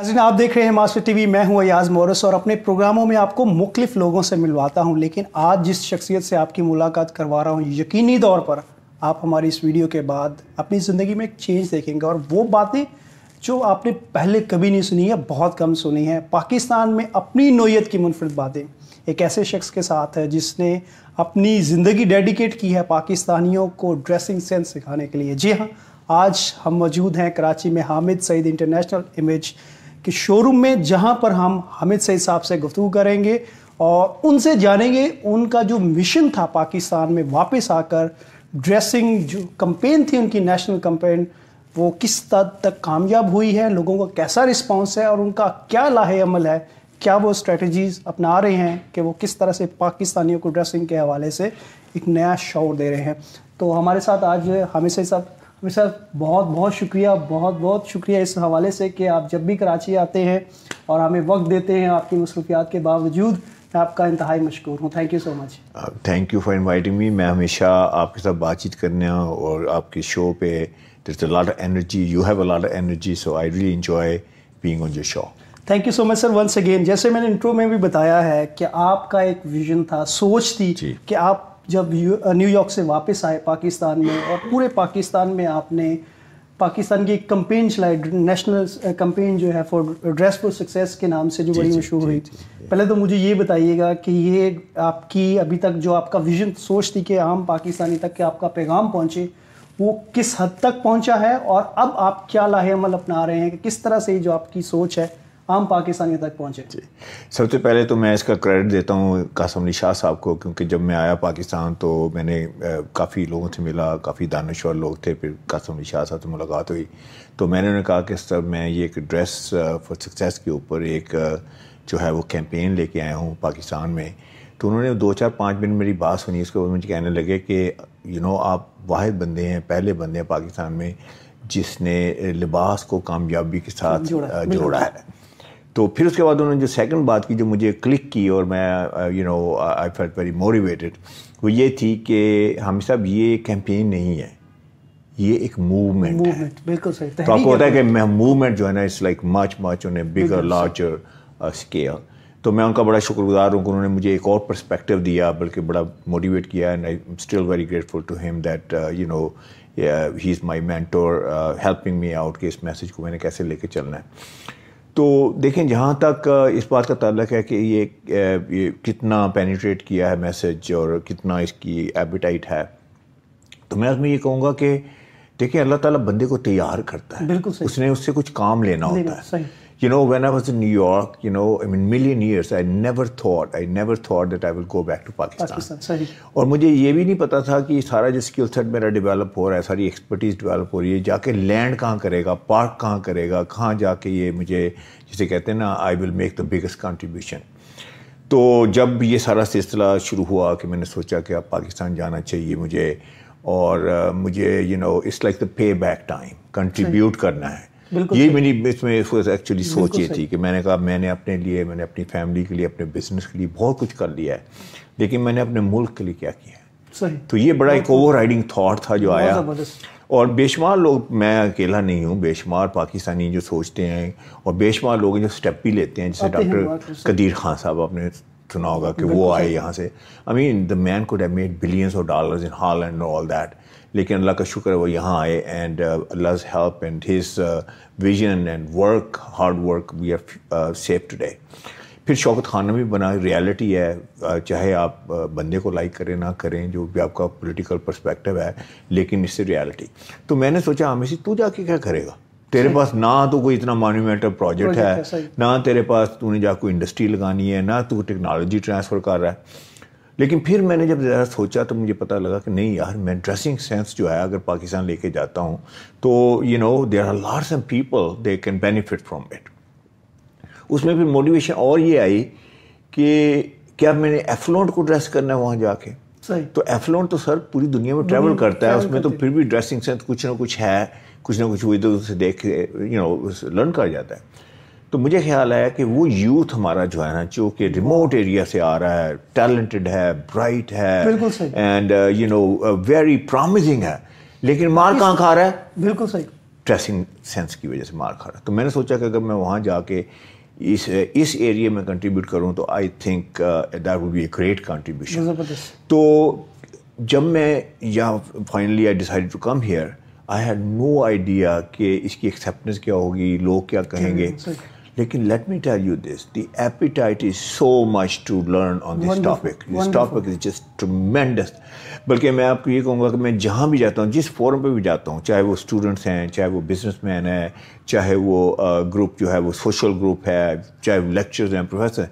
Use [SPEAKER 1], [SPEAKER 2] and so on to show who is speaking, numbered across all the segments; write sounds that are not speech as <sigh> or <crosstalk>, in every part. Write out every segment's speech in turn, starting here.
[SPEAKER 1] नाजरीन आप देख रहे हैं मास्टर टीवी मैं हूं अयाज मोरस और अपने प्रोग्रामों में आपको मुख्तफ लोगों से मिलवाता हूं लेकिन आज जिस शख्सियत से आपकी मुलाकात करवा रहा हूं यकीनी तौर पर आप हमारी इस वीडियो के बाद अपनी ज़िंदगी में एक चेंज देखेंगे और वो बातें जो आपने पहले कभी नहीं सुनी है बहुत कम सुनी है पाकिस्तान में अपनी नोयत की मुनफरद बातें एक ऐसे शख्स के साथ है जिसने अपनी ज़िंदगी डेडिकेट की है पाकिस्तानियों को ड्रेसिंग सेंस सिखाने के लिए जी हाँ आज हम मौजूद हैं कराची में हामिद सईद इंटरनेशनल इमेज कि शोरूम में जहाँ पर हम हमिद सईद साहब से गुफ्तु करेंगे और उनसे जानेंगे उनका जो मिशन था पाकिस्तान में वापस आकर ड्रेसिंग जो कंपेन थी उनकी नेशनल कंपेन वो किस तद तक कामयाब हुई है लोगों का कैसा रिस्पांस है और उनका क्या लाहे अमल है क्या वो स्ट्रेटजीज अपना रहे हैं कि वो किस तरह से पाकिस्तानियों को ड्रेसिंग के हवाले से एक नया शोर दे रहे हैं तो हमारे साथ आज हमेशा सईद साहब अमित सर बहुत बहुत शुक्रिया बहुत बहुत शुक्रिया इस हवाले से कि आप जब भी कराची आते हैं और हमें वक्त देते हैं आपकी मसरूफियात के बावजूद मैं आपका इंतहाई मशहूर हूँ thank you so much
[SPEAKER 2] thank you for inviting me मैं हमेशा आपके साथ बातचीत करने और आपके शो पे there's a lot of energy. You have a lot of energy, so I really thank
[SPEAKER 1] you so much sir once again जैसे मैंने इंट्रो में भी बताया है कि आपका एक विजन था सोच थी कि आप जब न्यूयॉर्क से वापस आए पाकिस्तान में और पूरे पाकिस्तान में आपने पाकिस्तान की एक कंपेन चलाई नेशनल कंपेन जो है फॉर ड्रेस फॉर सक्सेस के नाम से जो बड़ी मशहूर हुई पहले तो मुझे ये बताइएगा कि ये आपकी अभी तक जो आपका विजन सोच थी कि आम पाकिस्तानी तक के आपका पैगाम पहुँचे वो किस हद तक पहुँचा है और अब आप क्या लाहेमल अपना रहे हैं कि किस तरह से जो आपकी सोच है आम पाकिस्तानियों तक पहुँचे
[SPEAKER 2] सबसे पहले तो मैं इसका क्रेडिट देता हूँ कासम अली शाह साहब को क्योंकि जब मैं आया पाकिस्तान तो मैंने काफ़ी लोगों से मिला काफ़ी दानश्वर लोग थे फिर कासम अली शाह साहब से मुलाकात हुई तो मैंने उन्हें कहा कि सर मैं ये एक ड्रेस फॉर सक्सेस के ऊपर एक जो है वो कैंपेन लेके आया हूँ पाकिस्तान में तो उन्होंने दो चार पाँच मिनट मेरी बात सुनी उसके बाद मुझे कहने लगे कि यू नो आप वाद बंदे हैं पहले बंदे हैं पाकिस्तान में जिसने लिबास को कामयाबी के साथ जोड़ा, जोड़ा है तो फिर उसके बाद उन्होंने जो सेकंड बात की जो मुझे क्लिक की और मैं you know I felt very motivated वो ये थी कि हम सब ये कैंपेन नहीं है ये एक मूवमेंट
[SPEAKER 1] है बिल्कुल सही तो आपको होता है कि
[SPEAKER 2] मैं मूवमेंट जो है ना इट्स लाइक मच मच उन्हें बिगर लार्जर स्केल तो मैं उनका बड़ा शुक्रगुजार हूँ कि उन्होंने मुझे एक और परस्पेक्टिव दिया बल्कि बड़ा मोटिवेट किया and I still very grateful to him that you know he is my mentor helping me out कि इस मैसेज को मैंने कैसे लेके चलना है तो देखें जहाँ तक इस बात का ताल्लक है कि ये, ये कितना पेनिट्रेट किया है मैसेज और कितना इसकी एपिटाइट है तो मैं उसमें ये कहूँगा कि देखिए अल्लाह ताला बंदे को तैयार करता है बिल्कुल सही। उसने उससे कुछ काम लेना होता है you know, when I was in New York, you know, I mean, million years, I never thought, I never thought that I will go back to Pakistan और मुझे ये भी नहीं पता था कि सारा जो स्किल सेट मेरा डेवलप हो रहा है सारी एक्सपर्टीज डेवलप हो रही है जाके लैंड कहाँ करेगा पार्क कहाँ करेगा कहाँ जाके ये मुझे जिसे कहते हैं ना I will make the biggest contribution तो जब ये सारा सिलसिला शुरू हुआ कि मैंने सोचा कि अब पाकिस्तान जाना चाहिए मुझे और uh, मुझे you know it's like the pay back time contribute करना है ये मेरी इसमें एक्चुअली सोच ये थी कि मैंने कहा मैंने अपने लिए मैंने अपनी फैमिली के लिए अपने बिजनेस के लिए बहुत कुछ कर लिया है लेकिन मैंने अपने मुल्क के लिए क्या किया है तो ये बड़ा एक ओवर राइडिंग थाट था जो आया और बेशुमार लोग मैं अकेला नहीं हूँ बेशुमार पाकिस्तानी जो सोचते हैं और बेशुमार लोग जो स्टेप भी लेते हैं जैसे डॉक्टर कदीर खान साहब आपने सुना होगा कि वो आए यहाँ से I mean the man could have made billions of dollars in and all that लेकिन अल्लाह का शुक्र है वो यहाँ आए एंड अल्लाह help and his vision and work hard work we are safe today फिर शौकत खाना भी बना रियलिटी है uh, चाहे आप uh, बंदे को लाइक करें ना करें जो भी आपका पॉलिटिकल पर्सपेक्टिव है लेकिन इससे रियलिटी तो मैंने सोचा हमें तू जाके क्या करेगा तेरे पास ना तो कोई इतना मॉन्यूमेंटल प्रोजेक्ट है ना तेरे पास तूने जा कोई इंडस्ट्री लगानी है ना तू टेक्नोलॉजी ट्रांसफ़र कर रहा है लेकिन फिर मैंने जब ज़रा सोचा तो मुझे पता लगा कि नहीं यार मैं ड्रेसिंग सेंस जो है अगर पाकिस्तान लेके जाता हूँ तो you know there are lots and people they can benefit from it उसमें फिर मोटिवेशन और ये आई कि क्या मैंने एफलोंट को ड्रेस करना है वहाँ जाके सही तो एफलोन तो सर पूरी दुनिया में ट्रैवल हम्म, करता है उसमें तो फिर भी ड्रेसिंग सेंस कुछ ना कुछ है कुछ ना कुछ वो इधर उधर से देख यू नो लर्न कर जाता है तो मुझे ख्याल आया कि वो यूथ हमारा जो है ना जो कि रिमोट एरिया से आ रहा है टैलेंटेड है ब्राइट है and you know very promising है लेकिन मार कहाँ खा रहा है बिल्कुल सही ड्रेसिंग सेंस की वजह से मार खा रहा है तो मैंने सोचा कि अगर मैं वहाँ जाके इस इस एरिया में कंट्रीब्यूट करूँ तो I think that would be a great contribution तो जब मैं या finally I decide to come here I had no idea कि इसकी एक्सेप्टेंस क्या होगी लोग क्या कहेंगे लेकिन let me tell you this the appetite is so much to learn on this topic this topic is just tremendous बल्कि मैं आपको ये कहूँगा कि मैं जहाँ भी जाता हूँ जिस फोरम पे भी जाता हूँ चाहे वो स्टूडेंट्स हैं चाहे वो बिजनेसमैन है चाहे वो ग्रुप जो है वो सोशल ग्रुप है चाहे वो लेक्चर हैं professor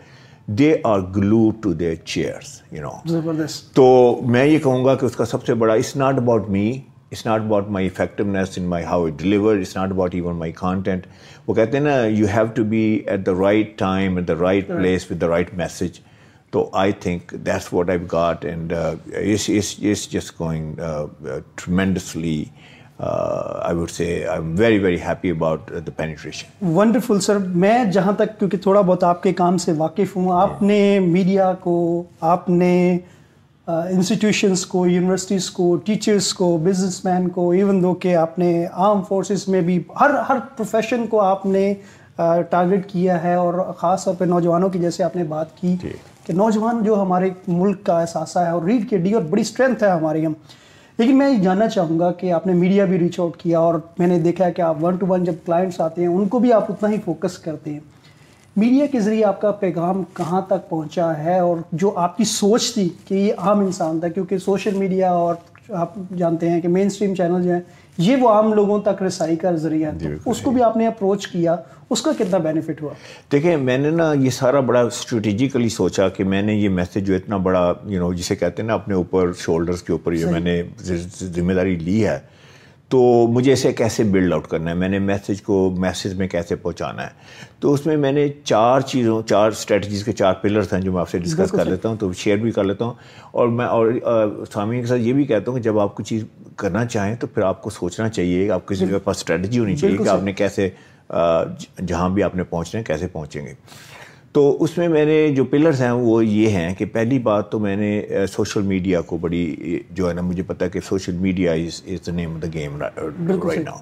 [SPEAKER 2] they are glue to their chairs you
[SPEAKER 1] know
[SPEAKER 2] तो मैं ये कहूँगा कि उसका सबसे बड़ा it's not about me It's not about my effectiveness in my how I deliver. It's not about even my content. then You have to be at the right time, at the right place, with the right message. So I think that's what I've got. And uh, it's, just going uh, uh, tremendously. I would say I'm very, very happy about the penetration.
[SPEAKER 1] Wonderful, sir. I, where I am, because I'm familiar with your work, you media, you institutions को universities को teachers को businessman को even though के आपने arm forces में भी हर हर profession को आपने टारगेट uh, किया है और ख़ास तौर पे नौजवानों की जैसे आपने बात की कि नौजवान जो हमारे मुल्क का एहसासा है और रीड के डी और बड़ी स्ट्रेंथ है हमारे हम लेकिन मैं ये जानना चाहूँगा कि आपने मीडिया भी रीच आउट किया और मैंने देखा है कि आप वन टू वन जब क्लाइंट्स आते हैं उनको भी आप उतना ही फोकस करते हैं मीडिया के ज़रिए आपका पैगाम कहाँ तक पहुँचा है और जो आपकी सोच थी कि ये आम इंसान था क्योंकि सोशल मीडिया और आप जानते हैं कि मेन स्ट्रीम चैनल जो हैं ये वो आम लोगों तक रसाई का जरिया है तो उसको भी आपने अप्रोच किया उसका कितना बेनिफिट हुआ
[SPEAKER 2] देखिए मैंने ना ये सारा बड़ा स्ट्रेटिजिकली सोचा कि मैंने ये मैसेज जो इतना बड़ा यू you नो know, जिसे कहते हैं ना अपने ऊपर शोल्डर्स के ऊपर ये मैंने जिम्मेदारी ली है तो मुझे इसे कैसे बिल्ड आउट करना है मैंने मैसेज को मैसेज में कैसे पहुंचाना है तो उसमें मैंने चार चीज़ों चार स्ट्रेटजीज़ के चार पिलर्स हैं जो मैं आपसे डिस्कस कर लेता हूँ तो शेयर भी कर लेता हूँ और मैं और स्वामी के साथ ये भी कहता हूँ कि जब आप कुछ चीज़ करना चाहें तो फिर आपको सोचना चाहिए आप किसी के पास स्ट्रेटजी होनी चाहिए कि आपने कैसे जहाँ भी आपने पहुँचना है कैसे पहुँचेंगे तो उसमें मैंने जो पिलर्स हैं वो ये हैं कि पहली बात तो मैंने सोशल मीडिया को बड़ी जो है ना मुझे पता है कि social media is is the name of the game right now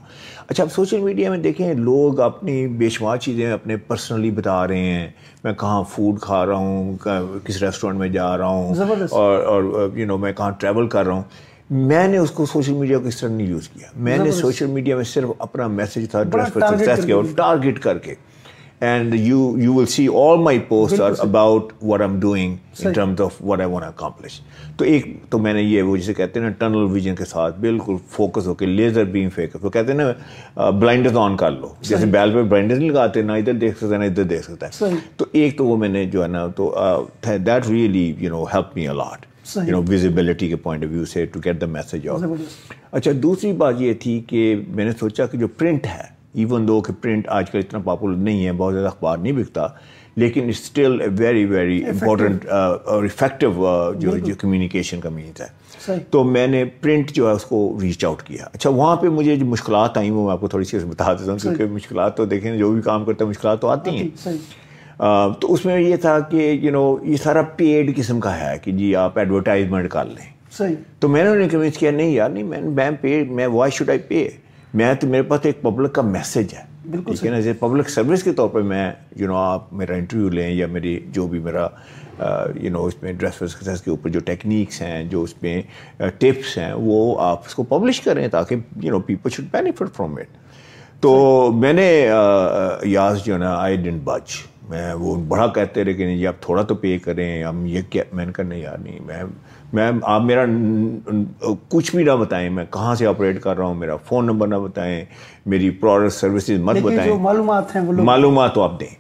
[SPEAKER 2] अच्छा अब सोशल मीडिया में देखें लोग अपनी बेशुमार चीज़ें अपने पर्सनली बता रहे हैं मैं कहाँ फूड खा रहा हूँ किस रेस्टोरेंट में जा रहा हूँ और यू नो मैं कहाँ ट्रैवल कर रहा हूँ मैंने उसको सोशल मीडिया को इस तरह नहीं यूज़ किया मैंने सोशल मीडिया में सिर्फ अपना मैसेज था ड्रेस पर सक्सेस किया और टारगेट करके and you you will see all my posts are about what I'm doing in terms of what I want to accomplish. तो एक तो मैंने ये वो जिसे कहते हैं ना टनल विजन के साथ बिल्कुल फोकस होकर लेजर बीम फेकस वो कहते हैं ना ब्लाइंडर्स ऑन कर लो जैसे बैल पे ब्लाइंडर्स नहीं लगाते ना इधर देख सकते हैं ना इधर देख सकता है तो एक तो वो मैंने जो है ना तो that really you know help me a lot you know visibility के पॉइंट ऑफ व्यू से to get the message of अच्छा दूसरी बात ये थी कि मैंने सोचा कि जो प्रिंट है इवन दो कि प्रिंट आजकल इतना पॉपुलर नहीं है बहुत ज़्यादा अखबार नहीं बिकता लेकिन still a very very important और इफेक्टिव जो जो कम्युनिकेशन का मीन है तो मैंने प्रिंट जो है उसको रीच आउट किया अच्छा वहाँ पे मुझे जो मुश्किल आई वो मैं आपको थोड़ी सी बता देता हूँ क्योंकि मुश्किल तो देखें जो भी काम करता है मुश्किल तो आती हैं तो उसमें ये था कि यू नो ये सारा पेड किस्म का है कि जी आप एडवर्टाइजमेंट कर लें सही तो मैंने उन्हें कन्विंस किया नहीं यार नहीं मैं मैं पे मैं वाई शुड आई पे मैं तो मेरे पास तो एक पब्लिक का मैसेज है ठीक है ना जैसे पब्लिक सर्विस के तौर पे मैं यू you नो know, आप मेरा इंटरव्यू लें या मेरी जो भी मेरा यू नो इसमें ड्रेस वेस के ऊपर जो टेक्निक्स हैं जो उसमें टिप्स हैं वो आप उसको पब्लिश करें ताकि you know people should benefit from it तो मैंने याज जो ना आई डेंट बच मैं वो बड़ा कहते रहे कि नहीं आप थोड़ा तो पे करें हम ये क्या मैंने कहा नहीं यार नहीं मैं मैम आप मेरा कुछ भी ना बताएं मैं कहाँ से ऑपरेट कर रहा हूँ मेरा फ़ोन नंबर ना बताएं मेरी प्रोडक्ट सर्विसेज मत बताएं
[SPEAKER 1] मालूम है मालूम
[SPEAKER 2] तो आप दें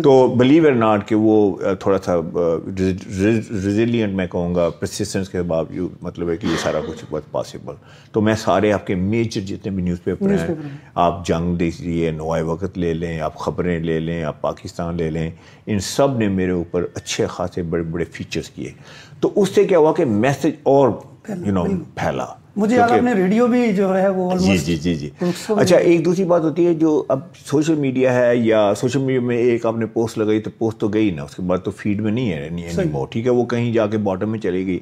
[SPEAKER 2] तो बिलीव एर नॉट कि वो थोड़ा सा रिजिलियंट मैं कहूँगा प्रसिस्टेंस के बावजूद मतलब है कि ये सारा कुछ बहुत पॉसिबल तो मैं सारे आपके मेजर जितने भी न्यूज़पेपर हैं आप जंग देख लीजिए नवाए वक्त ले लें आप ख़बरें ले लें आप पाकिस्तान ले लें इन सब ने मेरे ऊपर अच्छे खासे बड़े बड़े फीचर्स किए तो उससे क्या हुआ कि मैसेज और यू नो फैला मुझे याद आपने
[SPEAKER 1] रेडियो भी जो है वो जी जी जी जी अच्छा
[SPEAKER 2] एक दूसरी बात होती है जो अब सोशल मीडिया है या सोशल मीडिया में एक आपने पोस्ट लगाई तो पोस्ट तो गई ना उसके बाद तो फीड में नहीं है नहीं ठीक है वो कहीं जाके बॉटम में चली गई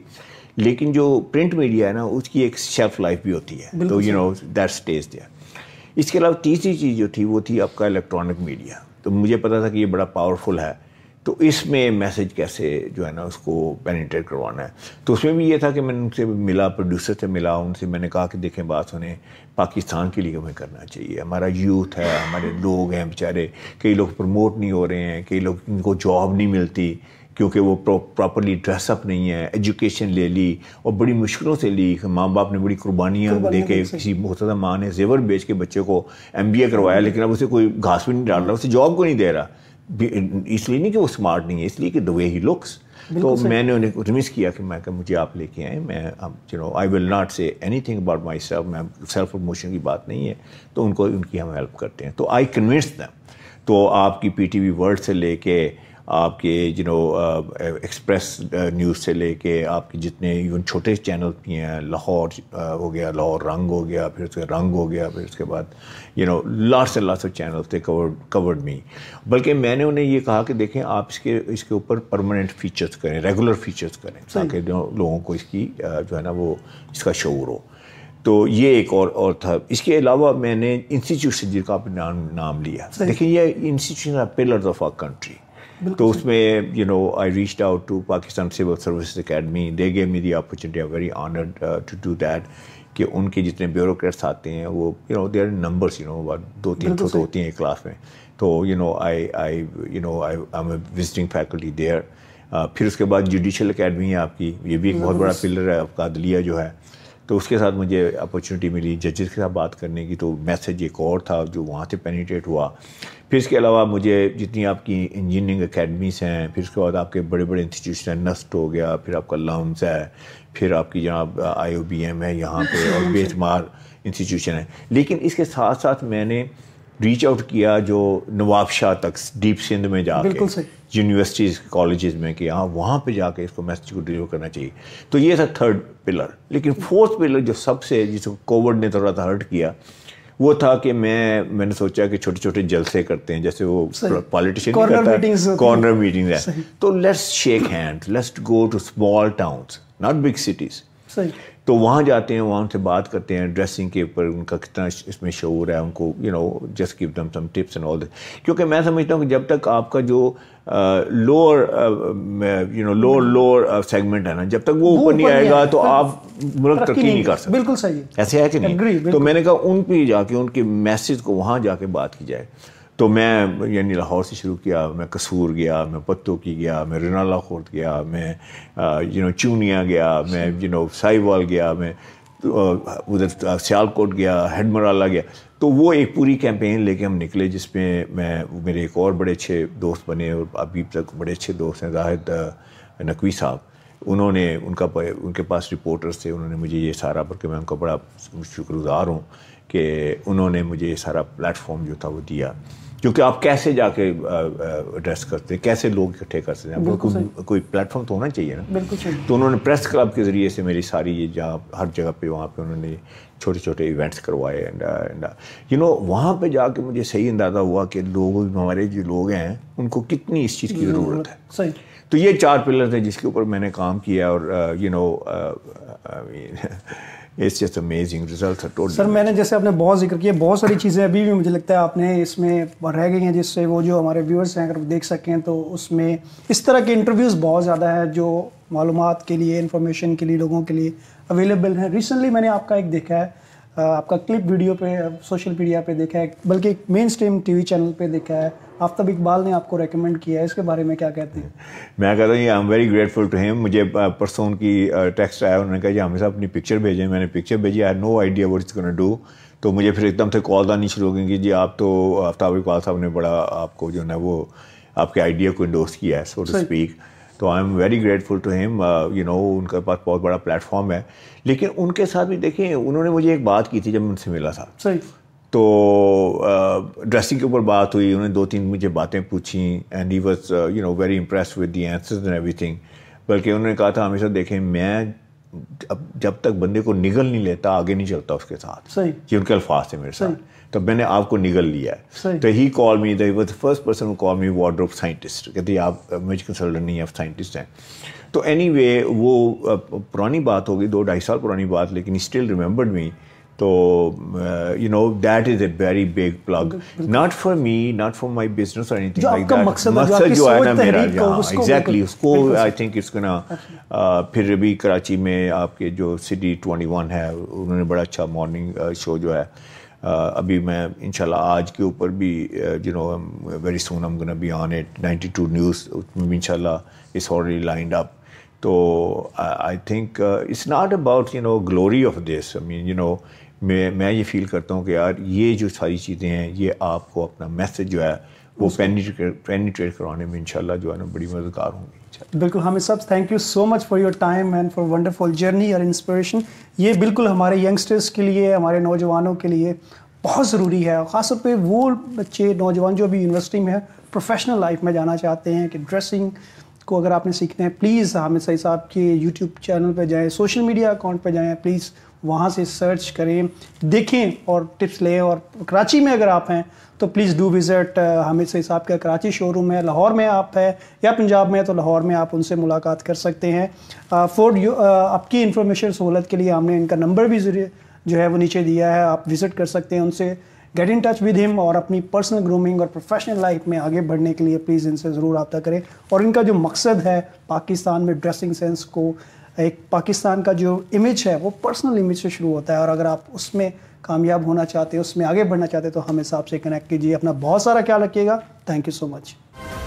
[SPEAKER 2] लेकिन जो प्रिंट मीडिया है ना उसकी एक शेल्फ लाइफ भी होती है तो यू नो दैट स्टेज दिया इसके अलावा तीसरी चीज़ जो थी वो थी आपका इलेक्ट्रॉनिक मीडिया तो मुझे पता था कि ये बड़ा पावरफुल है तो इसमें मैसेज कैसे जो है ना उसको पेनिट्रेट करवाना है तो उसमें भी ये था कि मैंने उनसे मिला प्रोड्यूसर से मिला उनसे मैंने कहा कि देखें बात उन्हें पाकिस्तान के लिए हमें करना चाहिए हमारा यूथ है हमारे लोग हैं बेचारे कई लोग प्रमोट नहीं हो रहे हैं कई लोग इनको जॉब नहीं मिलती क्योंकि वो प्रॉपरली ड्रेसअप नहीं है एजुकेशन ले ली और बड़ी मुश्किलों से ली माँ बाप ने बड़ी कुर्बानियाँ दे के किसी ज़्यादा माँ ने जेवर बेच के बच्चे को एम बी ए करवाया लेकिन अब उसे कोई घास भी नहीं डाल रहा उसे जॉब को नहीं दे रहा इसलिए नहीं कि वो स्मार्ट नहीं है इसलिए कि द वे ही लुक्स तो मैंने उन्हें रिमिस किया कि मैं मुझे आप लेके आए मैं you know I will not say anything about myself ma'am self promotion की बात नहीं है तो उनको उनकी हम हेल्प करते हैं तो आई कन्विंस दैम तो आपकी पी टी वी वर्ल्ड से लेके आपके यू नो एक्सप्रेस न्यूज़ से लेके आपके जितने इवन छोटे चैनल भी हैं लाहौर हो गया लाहौर रंग हो गया फिर उसके रंग हो गया फिर उसके बाद यू नो लास्ट से लास्ट चैनल थे कवर्ड कवर्ड मी बल्कि मैंने उन्हें ये कहा कि देखें आप इसके इसके ऊपर परमानेंट फीचर्स करें रेगुलर फीचर्स करें ताकि लोगों को इसकी जो है ना वो इसका शौर हो तो ये एक और और था इसके अलावा मैंने इंस्टीट्यूशन जिनका आपने नाम नाम लिया देखिए ये institution pillars of our country तो उसमें you know I reached out to Pakistan civil service academy दे गए मेरी the opportunity I very honoured to do that कि उनके जितने ब्यूरोक्रेट्स आते हैं वो you know there numbers you know दो तीन सौ होती हैं क्लास में तो you know I I you know I I am visiting faculty there फिर उसके बाद जुडिशल अकेडमी है आपकी ये भी एक बहुत बड़ा पिलर है आपका अदलिया जो है तो उसके साथ मुझे अपॉर्चुनिटी मिली जजेस के साथ बात करने की तो मैसेज एक और था जो वहाँ से पेनीटेट हुआ फिर इसके अलावा मुझे जितनी आपकी इंजीनियरिंग अकेडमीस हैं फिर उसके बाद आपके बड़े बड़े इंस्टीट्यूशन हैं नस्ट हो गया फिर आपका लम्स है फिर आपकी जहाँ आई ओ बी एम है यहाँ पर और बेचमार <laughs> हाँ इंस्टीट्यूशन है लेकिन इसके साथ साथ मैंने रीच आउट किया जो नवाब शाह तक डीप सिंध में जा यूनिवर्सिटीज़ कॉलेजेस में कि हाँ वहाँ पे जाके इसको मैसेज को डिलीवर करना चाहिए तो ये था थर्ड पिलर लेकिन फोर्थ पिलर जो सबसे जिसको कोविड ने थोड़ा सा हर्ट किया वो था कि मैं मैंने सोचा कि छोटे छोटे जलसे करते हैं जैसे वो पॉलिटिशियन कॉर्नर मीटिंग है तो let's shake hand let's go to small towns not big cities तो वहाँ जाते हैं वहाँ उनसे बात करते हैं ड्रेसिंग के ऊपर उनका कितना इसमें शोर है उनको you know just give them some tips and all this क्योंकि मैं समझता हूँ कि जब तक आपका जो lower you know lower lower segment है ना जब तक वो ऊपर नहीं आएगा तो आप मुल्क तरक्की नहीं कर सकते बिल्कुल सही ऐसे है कि नहीं तो मैंने कहा उन पर जाके उनके मैसेज को वहाँ जाके बात की जाए तो मैं यानी लाहौर से शुरू किया मैं कसूर गया मैं पत्तो की गया मैं रनाला खोर्द गया मैं यू नो चूनिया गया मैं यू अच्छा। नो साहिवाल गया मैं तो, उधर सियालकोट गया हेडमराला गया तो वो एक पूरी कैंपेन लेके हम निकले जिसमें मैं मेरे एक और बड़े अच्छे दोस्त बने और अभी तक बड़े अच्छे दोस्त हैं जाहिद नकवी साहब उन्होंने उनका उनके पास रिपोर्टर्स थे उन्होंने मुझे ये सारा बल्कि मैं उनका बड़ा शुक्रगुजार हूँ कि उन्होंने मुझे ये सारा प्लेटफॉर्म जो था वो दिया क्योंकि आप कैसे जाके एड्रेस करते हैं कैसे लोग इकट्ठे करते हैं आपको कोई कोई प्लेटफॉर्म तो होना चाहिए ना बिल्कुल तो उन्होंने प्रेस क्लब के ज़रिए से मेरी सारी ये जहाँ हर जगह पे वहाँ पे उन्होंने छोटे छोटे इवेंट्स करवाए एंड यू नो वहाँ पे जाके मुझे सही अंदाज़ा हुआ कि लोग हमारे जो लोग हैं उनको कितनी इस चीज़ की ज़रूरत है सही तो ये चार पिलर हैं जिसके ऊपर मैंने काम किया और you know it's just amazing result total sir
[SPEAKER 1] मैंने जैसे आपने बहुत जिक्र किया बहुत सारी चीज़ें अभी भी मुझे लगता है आपने इसमें रह गई हैं जिससे वो जो हमारे व्यूअर्स हैं अगर देख सकें तो उसमें इस तरह के इंटरव्यूज़ बहुत ज़्यादा है जो मालूम के लिए इंफॉर्मेशन के लिए लोगों के लिए अवेलेबल हैं रिसेंटली मैंने आपका एक देखा है आपका क्लिप वीडियो पे सोशल मीडिया पे देखा है बल्कि मेन स्ट्रीम टी चैनल पे देखा है आफ्ताब इकबाल ने आपको रेकमेंड किया है इसके बारे में क्या कहते हैं
[SPEAKER 2] मैं कहता हूँ I am very grateful to him मुझे परसों उनकी टेक्स्ट आया उन्होंने कहा कि हमेशा अपनी पिक्चर भेजें मैंने पिक्चर भेजी I no idea what is can do तो मुझे फिर एकदम से कॉल आनी शुरू हो गई कि जी आप तो आफ्ताब इकबाल साहब ने बड़ा आपको जो है वो आपके आइडिया को इंडोस किया है सो टू स्पीक तो I am very grateful to him you know उनके पास बहुत बड़ा प्लेटफॉर्म है लेकिन उनके साथ भी देखें उन्होंने मुझे एक बात की थी जब उनसे मिला था सही तो ड्रेसिंग uh, के ऊपर बात हुई उन्होंने दो तीन मुझे बातें पूछी and he was you know very impress with the answers and everything बल्कि उन्होंने कहा था हमेशा देखें मैं अब जब तक बंदे को निगल नहीं लेता आगे नहीं चलता उसके साथ सही उनके अल्फाज थे मेरे साथ तो मैंने आपको निगल लिया है तो he call me the first person call me wardrobe scientist कहते आप इमेज कंसल्टेंट नहीं आप साइंटिस्ट हैं तो एनी anyway, वो पुरानी बात होगी दो ढाई साल पुरानी बात लेकिन स्टिल रिमेंबर्ड मी तो you know that is a very big plug not for me not for my business और एनीथिंग लाइक दैट मकसद जो मकसद जो है ना मेरा एग्जैक्टली हाँ, उसको आई थिंक इट्स ना फिर भी कराची में आपके जो सिटी 21 है उन्होंने बड़ा अच्छा मॉर्निंग शो uh, जो है Uh, अभी मैं इंशाल्लाह आज के ऊपर भी यू नो वेरी सोन हम gonna be on it 92 news उसमें भी इंशाल्लाह इस ऑलरेडी लाइंड अप तो I think it's not about you know glory of this I mean you know मैं मैं ये फील करता हूँ कि यार ये जो सारी चीज़ें हैं ये आपको अपना मैसेज जो है वो पेनिट्रेट करवाने में इनशाला जो है ना बड़ी मददगार
[SPEAKER 1] होंगी बिल्कुल हमें सब thank you so much for your time and for wonderful journey और इंस्पिरेशन ये बिल्कुल हमारे यंगस्टर्स के लिए हमारे नौजवानों के लिए बहुत ज़रूरी है और ख़ासतौर पर वो बच्चे नौजवान जो अभी यूनिवर्सिटी में है प्रोफेशनल लाइफ में जाना चाहते हैं कि ड्रेसिंग को अगर आपने सीखना है प्लीज़ हामिद सही साहब के यूट्यूब चैनल पर जाएँ सोशल मीडिया अकाउंट पर जाएँ प्लीज़ वहाँ से सर्च करें देखें और टिप्स लें और कराची में अगर आप हैं तो प्लीज़ डू विज़िट हमें से साहब का कराची शोरूम है लाहौर में आप है या पंजाब में है तो लाहौर में आप उनसे मुलाकात कर सकते हैं फॉर uh, uh, आपकी इन्फॉर्मेशन सहूलत के लिए हमने इनका नंबर भी जो है वो नीचे दिया है आप विज़िट कर सकते हैं उनसे get in touch with him और अपनी पर्सनल ग्रूमिंग और प्रोफेशनल लाइफ में आगे बढ़ने के लिए प्लीज़ इनसे ज़रूर रबा करें और इनका जो मकसद है पाकिस्तान में ड्रेसिंग सेंस को एक पाकिस्तान का जो इमेज है वो पर्सनल इमेज से शुरू होता है और अगर आप उसमें कामयाब होना चाहते हैं उसमें आगे बढ़ना चाहते हैं तो हिसाब से कनेक्ट कीजिए अपना बहुत सारा ख्याल रखिएगा थैंक यू सो मच